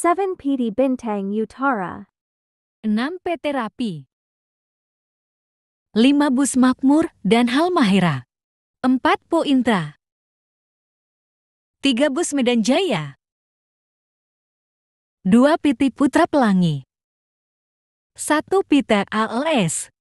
7 PD Bintang Utara 6 PT Rapi 5 Bus Makmur dan Halmahera 4 Po Intra 3 Bus Medan Jaya 2 PT Putra Pelangi 1 PT ALS